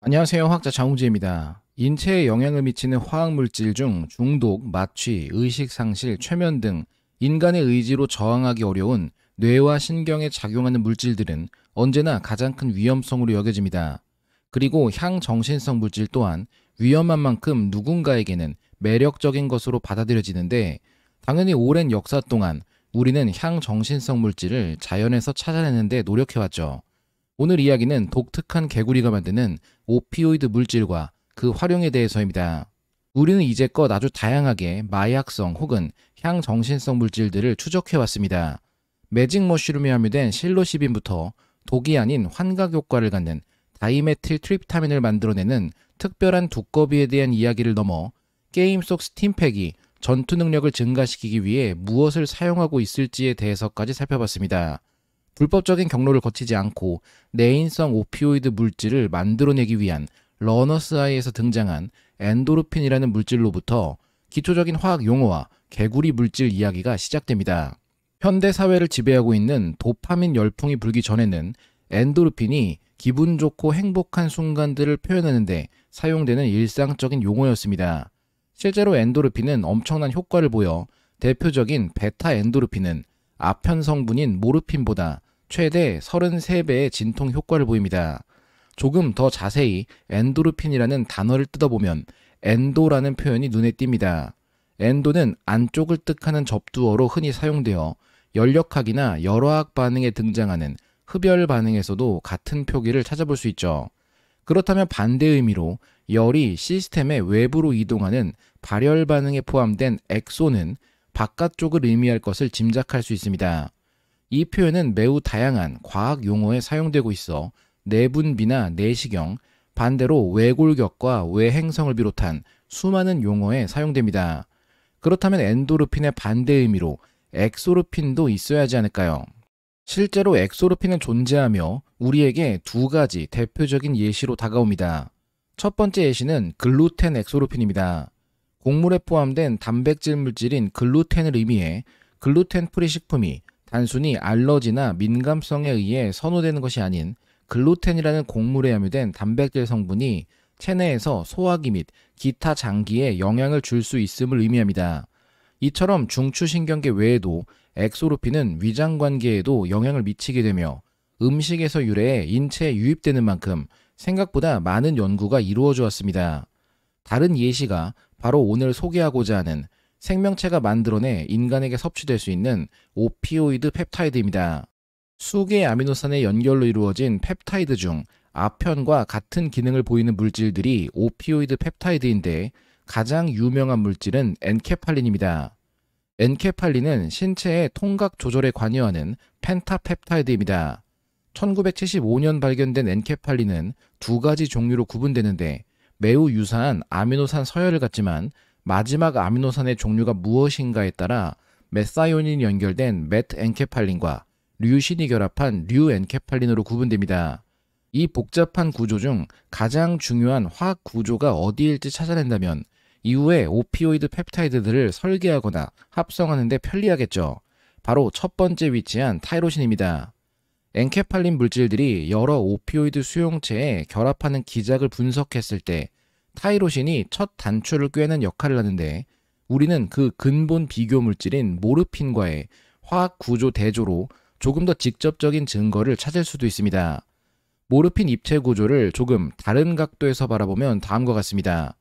안녕하세요. 화학자 장우지입니다. 인체에 영향을 미치는 화학물질 중 중독, 마취, 의식상실, 최면 등 인간의 의지로 저항하기 어려운 뇌와 신경에 작용하는 물질들은 언제나 가장 큰 위험성으로 여겨집니다. 그리고 향정신성 물질 또한 위험한 만큼 누군가에게는 매력적인 것으로 받아들여지는데 당연히 오랜 역사 동안 우리는 향정신성 물질을 자연에서 찾아내는데 노력해왔죠. 오늘 이야기는 독특한 개구리가 만드는 오피오이드 물질과 그 활용에 대해서입니다. 우리는 이제껏 아주 다양하게 마약성 혹은 향정신성 물질들을 추적해왔습니다. 매직 머쉬룸에 함유된 실로시빈부터 독이 아닌 환각 효과를 갖는 다이메틸 트립타민을 만들어내는 특별한 두꺼비에 대한 이야기를 넘어 게임 속 스팀팩이 전투 능력을 증가시키기 위해 무엇을 사용하고 있을지에 대해서까지 살펴봤습니다. 불법적인 경로를 거치지 않고 내인성 오피오이드 물질을 만들어내기 위한 러너스아이에서 등장한 엔도르핀이라는 물질로부터 기초적인 화학 용어와 개구리 물질 이야기가 시작됩니다. 현대 사회를 지배하고 있는 도파민 열풍이 불기 전에는 엔도르핀이 기분 좋고 행복한 순간들을 표현하는데 사용되는 일상적인 용어였습니다. 실제로 엔도르핀은 엄청난 효과를 보여 대표적인 베타 엔도르핀은 아편 성분인 모르핀보다 최대 33배의 진통 효과를 보입니다. 조금 더 자세히 엔도르핀이라는 단어를 뜯어보면 엔도라는 표현이 눈에 띕니다. 엔도는 안쪽을 뜻하는 접두어로 흔히 사용되어 열역학이나 열화학 반응에 등장하는 흡열 반응에서도 같은 표기를 찾아볼 수 있죠. 그렇다면 반대 의미로 열이 시스템의 외부로 이동하는 발열 반응에 포함된 엑소는 바깥쪽을 의미할 것을 짐작할 수 있습니다. 이 표현은 매우 다양한 과학 용어에 사용되고 있어 내분비나 내시경, 반대로 외골격과 외행성을 비롯한 수많은 용어에 사용됩니다. 그렇다면 엔도르핀의 반대 의미로 엑소르핀도 있어야 하지 않을까요? 실제로 엑소르핀은 존재하며 우리에게 두 가지 대표적인 예시로 다가옵니다. 첫 번째 예시는 글루텐 엑소르핀입니다. 곡물에 포함된 단백질 물질인 글루텐을 의미해 글루텐 프리 식품이 단순히 알러지나 민감성에 의해 선호되는 것이 아닌 글루텐이라는 곡물에 함유된 단백질 성분이 체내에서 소화기 및 기타 장기에 영향을 줄 수 있음을 의미합니다. 이처럼 중추신경계 외에도 엑소르피는 위장관계에도 영향을 미치게 되며 음식에서 유래해 인체에 유입되는 만큼 생각보다 많은 연구가 이루어졌습니다 다른 예시가 바로 오늘 소개하고자 하는 생명체가 만들어내 인간에게 섭취될 수 있는 오피오이드 펩타이드입니다. 수개의 아미노산의 연결로 이루어진 펩타이드 중 아편과 같은 기능을 보이는 물질들이 오피오이드 펩타이드인데 가장 유명한 물질은 엔케팔린입니다. 엔케팔린은 신체의 통각 조절에 관여하는 펜타펩타이드입니다. 1975년 발견된 엔케팔린은 두 가지 종류로 구분되는데 매우 유사한 아미노산 서열을 갖지만 마지막 아미노산의 종류가 무엇인가에 따라 메사이온이 연결된 메트엔케팔린과 류신이 결합한 류엔케팔린으로 구분됩니다. 이 복잡한 구조 중 가장 중요한 화학 구조가 어디일지 찾아낸다면 이후에 오피오이드 펩타이드들을 설계하거나 합성하는 데 편리하겠죠. 바로 첫 번째 위치한 타이로신입니다. 엔케팔린 물질들이 여러 오피오이드 수용체에 결합하는 기작을 분석했을 때 타이로신이 첫 단추를 꿰는 역할을 하는데 우리는 그 근본 비교 물질인 모르핀과의 화학 구조 대조로 조금 더 직접적인 증거를 찾을 수도 있습니다. 모르핀 입체 구조를 조금 다른 각도에서 바라보면 다음과 같습니다.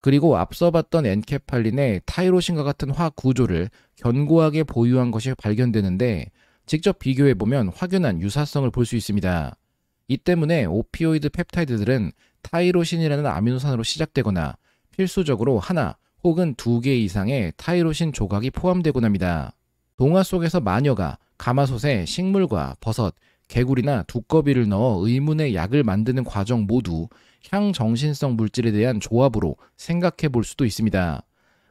그리고 앞서 봤던 엔케팔린의 타이로신과 같은 화학 구조를 견고하게 보유한 것이 발견되는데 직접 비교해보면 확연한 유사성을 볼 수 있습니다. 이 때문에 오피오이드 펩타이드들은 타이로신이라는 아미노산으로 시작되거나 필수적으로 하나 혹은 두 개 이상의 타이로신 조각이 포함되곤 합니다. 동화 속에서 마녀가 가마솥에 식물과 버섯, 개구리나 두꺼비를 넣어 의문의 약을 만드는 과정 모두 향정신성 물질에 대한 조합으로 생각해 볼 수도 있습니다.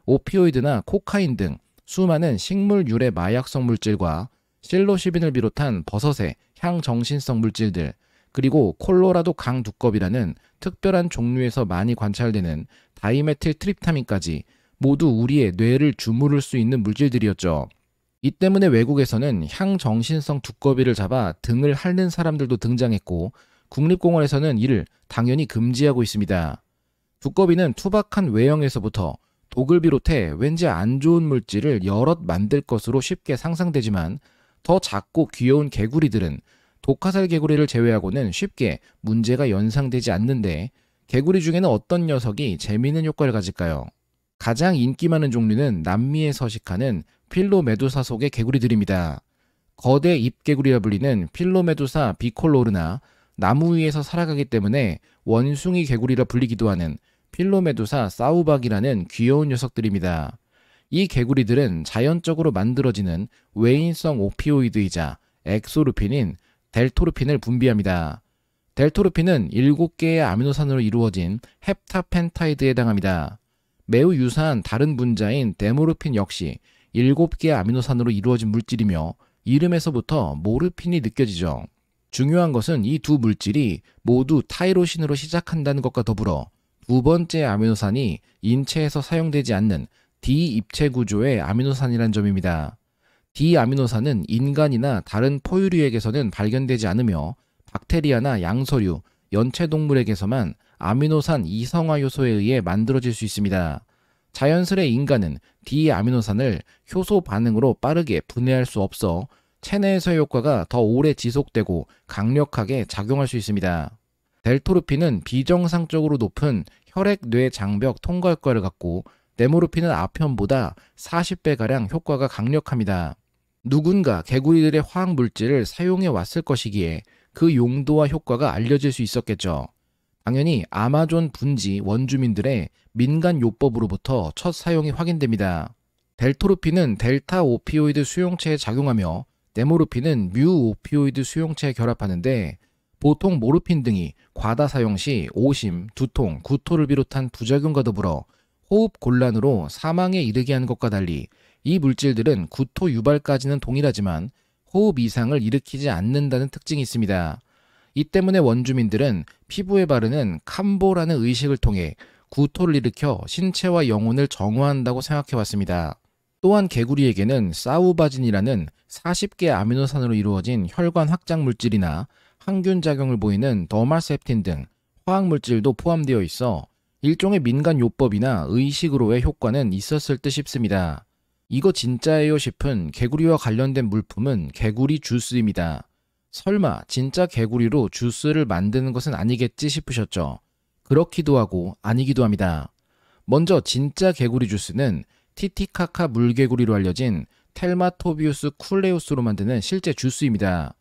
오피오이드나 코카인 등 수많은 식물 유래 마약성 물질과 실로시빈을 비롯한 버섯의 향정신성 물질들, 그리고 콜로라도 강 두껍이라는 특별한 종류에서 많이 관찰되는 다이메틸 트립타민까지 모두 우리의 뇌를 주무를 수 있는 물질들이었죠. 이 때문에 외국에서는 향정신성 두꺼비를 잡아 등을 핥는 사람들도 등장했고 국립공원에서는 이를 당연히 금지하고 있습니다. 두꺼비는 투박한 외형에서부터 독을 비롯해 왠지 안 좋은 물질을 여럿 만들 것으로 쉽게 상상되지만 더 작고 귀여운 개구리들은 독화살 개구리를 제외하고는 쉽게 문제가 연상되지 않는데 개구리 중에는 어떤 녀석이 재미있는 효과를 가질까요? 가장 인기 많은 종류는 남미에 서식하는 필로메두사 속의 개구리들입니다. 거대 잎개구리라 불리는 필로메두사 비콜로르나 나무 위에서 살아가기 때문에 원숭이 개구리라 불리기도 하는 필로메두사 사우박이라는 귀여운 녀석들입니다. 이 개구리들은 자연적으로 만들어지는 외인성 오피오이드이자 엑소르핀인 델토르핀을 분비합니다. 델토르핀은 7개의 아미노산으로 이루어진 헵타펜타이드에 해당합니다. 매우 유사한 다른 분자인 데모르핀 역시 7개의 아미노산으로 이루어진 물질이며 이름에서부터 모르핀이 느껴지죠. 중요한 것은 이 두 물질이 모두 타이로신으로 시작한다는 것과 더불어 두 번째 아미노산이 인체에서 사용되지 않는 D 입체 구조의 아미노산이란 점입니다. D아미노산은 인간이나 다른 포유류에게서는 발견되지 않으며 박테리아나 양서류, 연체동물에게서만 아미노산 이성화 효소에 의해 만들어질 수 있습니다. 자연스레 인간은 D아미노산을 효소 반응으로 빠르게 분해할 수 없어 체내에서의 효과가 더 오래 지속되고 강력하게 작용할 수 있습니다. 델토르핀은 비정상적으로 높은 혈액 뇌 장벽 통과 효과를 갖고 네모르핀은 아편보다 40배가량 효과가 강력합니다. 누군가 개구리들의 화학 물질을 사용해 왔을 것이기에 그 용도와 효과가 알려질 수 있었겠죠. 당연히 아마존 분지 원주민들의 민간 요법으로부터 첫 사용이 확인됩니다. 델토르피는 델타 오피오이드 수용체에 작용하며 네모르피는뮤 오피오이드 수용체에 결합하는데 보통 모르핀 등이 과다 사용 시 오심, 두통, 구토를 비롯한 부작용과 더불어 호흡 곤란으로 사망에 이르게 하는 것과 달리 이 물질들은 구토 유발까지는 동일하지만 호흡 이상을 일으키지 않는다는 특징이 있습니다. 이 때문에 원주민들은 피부에 바르는 캄보라는 의식을 통해 구토를 일으켜 신체와 영혼을 정화한다고 생각해왔습니다. 또한 개구리에게는 사우바진이라는 40개 아미노산으로 이루어진 혈관 확장 물질이나 항균 작용을 보이는 더마셉틴 등 화학 물질도 포함되어 있어 일종의 민간 요법이나 의식으로의 효과는 있었을 듯 싶습니다. 이거 진짜예요 싶은 개구리와 관련된 물품은 개구리 주스입니다. 설마 진짜 개구리로 주스를 만드는 것은 아니겠지 싶으셨죠? 그렇기도 하고 아니기도 합니다. 먼저 진짜 개구리 주스는 티티카카 물개구리로 알려진 텔마토비우스 쿨레우스로 만드는 실제 주스입니다.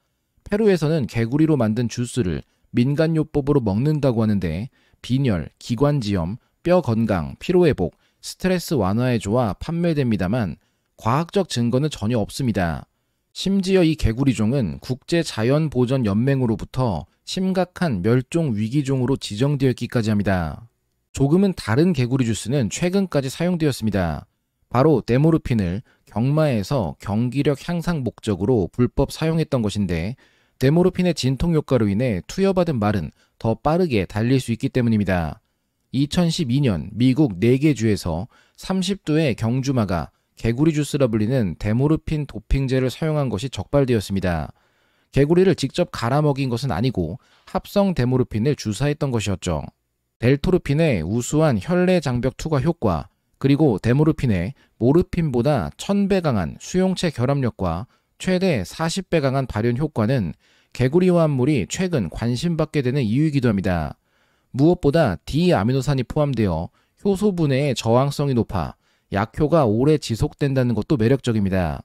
페루에서는 개구리로 만든 주스를 민간요법으로 먹는다고 하는데 빈혈, 기관지염, 뼈 건강, 피로회복, 스트레스 완화에 좋아 판매됩니다만 과학적 증거는 전혀 없습니다. 심지어 이 개구리종은 국제자연보전연맹으로부터 심각한 멸종 위기종으로 지정되었기까지 합니다. 조금은 다른 개구리 주스는 최근까지 사용되었습니다. 바로 데모르핀을 경마에서 경기력 향상 목적으로 불법 사용했던 것인데 데모르핀의 진통 효과로 인해 투여받은 말은 더 빠르게 달릴 수 있기 때문입니다. 2012년 미국 4개 주에서 30도의 경주마가 개구리 주스라 불리는 데모르핀 도핑제를 사용한 것이 적발되었습니다. 개구리를 직접 갈아먹인 것은 아니고 합성 데모르핀을 주사했던 것이었죠. 델토르핀의 우수한 혈내 장벽 투과 효과, 그리고 데모르핀의 모르핀보다 1000배 강한 수용체 결합력과 최대 40배 강한 발현 효과는 개구리와 함물이 최근 관심받게 되는 이유이기도 합니다. 무엇보다 D아미노산이 포함되어 효소분해의 저항성이 높아 약효가 오래 지속된다는 것도 매력적입니다.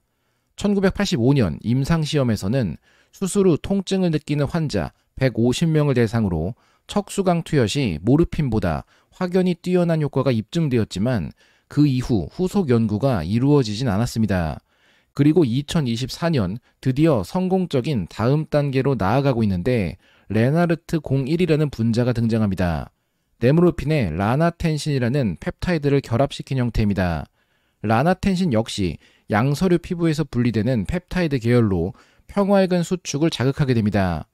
1985년 임상시험에서는 수술 후 통증을 느끼는 환자 150명을 대상으로 척수강 투여시 모르핀보다 확연히 뛰어난 효과가 입증되었지만 그 이후 후속 연구가 이루어지진 않았습니다. 그리고 2024년 드디어 성공적인 다음 단계로 나아가고 있는데 레나르트 01이라는 분자가 등장합니다. 네무르핀의 라나텐신이라는 펩타이드를 결합시킨 형태입니다. 라나텐신 역시 양서류 피부에서 분리되는 펩타이드 계열로 평화액은 수축을 자극하게 됩니다.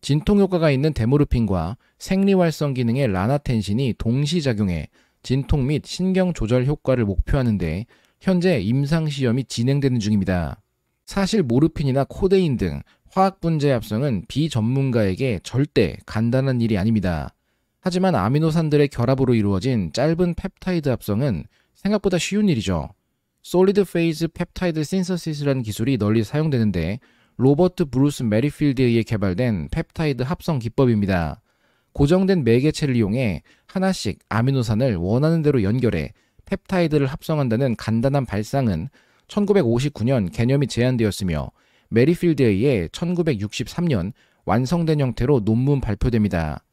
진통 효과가 있는 데모르핀과 생리활성 기능의 라나텐신이 동시 작용해 진통 및 신경 조절 효과를 목표하는데 현재 임상 시험이 진행되는 중입니다. 사실 모르핀이나 코데인 등 화학 분자의 합성은 비전문가에게 절대 간단한 일이 아닙니다. 하지만 아미노산들의 결합으로 이루어진 짧은 펩타이드 합성은 생각보다 쉬운 일이죠. 솔리드 페이즈 펩타이드 신서시스라는 기술이 널리 사용되는데 로버트 브루스 메리필드에 의해 개발된 펩타이드 합성 기법입니다. 고정된 매개체를 이용해 하나씩 아미노산을 원하는 대로 연결해 펩타이드를 합성한다는 간단한 발상은 1959년 개념이 제한되었으며 메리필드에 의해 1963년 완성된 형태로 논문 발표됩니다.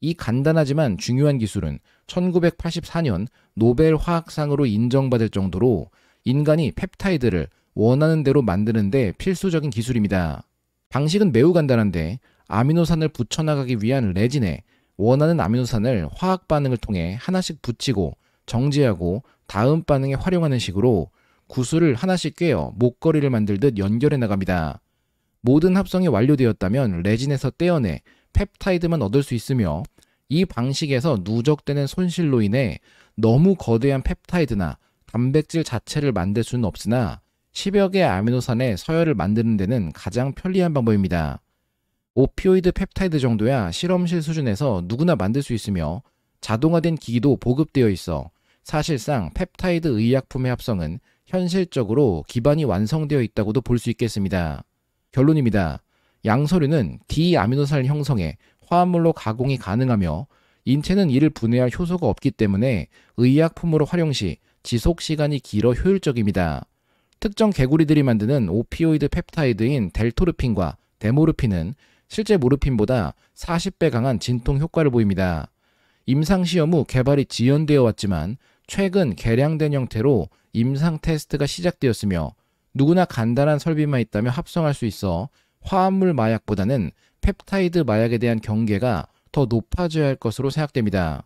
이 간단하지만 중요한 기술은 1984년 노벨 화학상으로 인정받을 정도로 인간이 펩타이드를 원하는 대로 만드는데 필수적인 기술입니다. 방식은 매우 간단한데 아미노산을 붙여나가기 위한 레진에 원하는 아미노산을 화학 반응을 통해 하나씩 붙이고 정지하고 다음 반응에 활용하는 식으로 구슬을 하나씩 꿰어 목걸이를 만들듯 연결해 나갑니다. 모든 합성이 완료되었다면 레진에서 떼어내 펩타이드만 얻을 수 있으며 이 방식에서 누적되는 손실로 인해 너무 거대한 펩타이드나 단백질 자체를 만들 수는 없으나 10여 개의 아미노산의 서열을 만드는 데는 가장 편리한 방법입니다. 오피오이드 펩타이드 정도야 실험실 수준에서 누구나 만들 수 있으며 자동화된 기기도 보급되어 있어 사실상 펩타이드 의약품의 합성은 현실적으로 기반이 완성되어 있다고도 볼 수 있겠습니다. 결론입니다. 양서류는 D아미노산 형성에 화합물로 가공이 가능하며 인체는 이를 분해할 효소가 없기 때문에 의약품으로 활용 시 지속 시간이 길어 효율적입니다. 특정 개구리들이 만드는 오피오이드 펩타이드인 델토르핀과 데모르핀은 실제 모르핀보다 40배 강한 진통 효과를 보입니다. 임상시험 후 개발이 지연되어 왔지만 최근 개량된 형태로 임상 테스트가 시작되었으며 누구나 간단한 설비만 있다면 합성할 수 있어 화합물 마약보다는 펩타이드 마약에 대한 경계가 더 높아져야 할 것으로 생각됩니다.